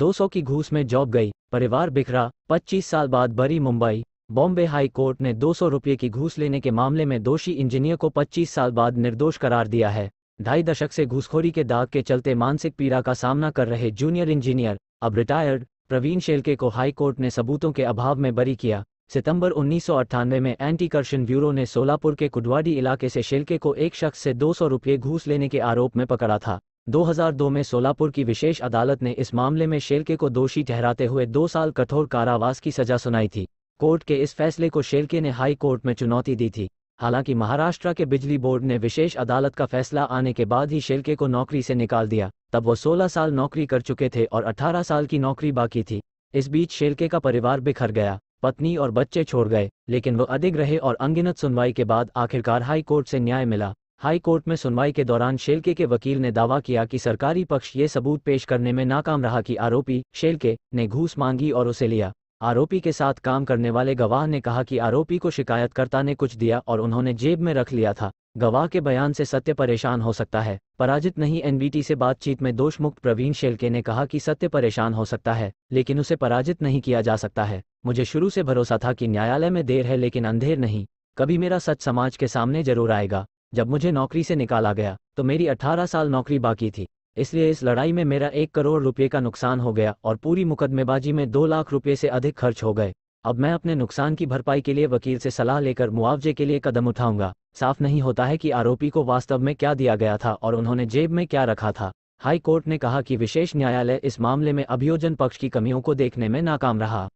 200 की घूस में जॉब गई परिवार बिखरा 25 साल बाद बरी मुंबई बॉम्बे हाई कोर्ट ने 200 रुपये की घूस लेने के मामले में दोषी इंजीनियर को 25 साल बाद निर्दोष करार दिया है ढाई दशक से घूसखोरी के दाग के चलते मानसिक पीड़ा का सामना कर रहे जूनियर इंजीनियर अब रिटायर्ड प्रवीण शेलके को हाई कोर्ट ने सबूतों के अभाव में बरी किया सितंबर उन्नीस में एंटी करप्शन ब्यूरो ने सोलापुर के कुडवाडी इलाके से शेलके को एक शख्स से दो सौ रुपये घूस लेने के आरोप में पकड़ा था 2002 में सोलापुर की विशेष अदालत ने इस मामले में शेलके को दोषी ठहराते हुए दो साल कठोर कारावास की सजा सुनाई थी कोर्ट के इस फैसले को शेलके ने हाई कोर्ट में चुनौती दी थी हालांकि महाराष्ट्र के बिजली बोर्ड ने विशेष अदालत का फैसला आने के बाद ही शेलके को नौकरी से निकाल दिया तब वो 16 साल नौकरी कर चुके थे और 18 साल की नौकरी बाकी थी इस बीच शेलके का परिवार बिखर गया पत्नी और बच्चे छोड़ गए लेकिन वो अधिक रहे और अंगिनत सुनवाई के बाद आखिरकार हाई कोर्ट से न्याय मिला हाई कोर्ट में सुनवाई के दौरान शेलके के वकील ने दावा किया कि सरकारी पक्ष ये सबूत पेश करने में नाकाम रहा कि आरोपी शेलके ने घूस मांगी और उसे लिया आरोपी के साथ काम करने वाले गवाह ने कहा कि आरोपी को शिकायतकर्ता ने कुछ दिया और उन्होंने जेब में रख लिया था गवाह के बयान से सत्य परेशान हो सकता है पराजित नहीं एनबीटी से बातचीत में दोषमुक्त प्रवीण शेलके ने कहा कि सत्य परेशान हो सकता है लेकिन उसे पराजित नहीं किया जा सकता है मुझे शुरू से भरोसा था कि न्यायालय में देर है लेकिन अंधेर नहीं कभी मेरा सच समाज के सामने जरूर आएगा जब मुझे नौकरी से निकाला गया तो मेरी 18 साल नौकरी बाकी थी इसलिए इस लड़ाई में मेरा एक करोड़ रुपये का नुकसान हो गया और पूरी मुकदमेबाजी में दो लाख रुपये से अधिक खर्च हो गए अब मैं अपने नुकसान की भरपाई के लिए वकील से सलाह लेकर मुआवजे के लिए कदम उठाऊंगा साफ नहीं होता है कि आरोपी को वास्तव में क्या दिया गया था और उन्होंने जेब में क्या रखा था हाई कोर्ट ने कहा कि विशेष न्यायालय इस मामले में अभियोजन पक्ष की कमियों को देखने में नाकाम रहा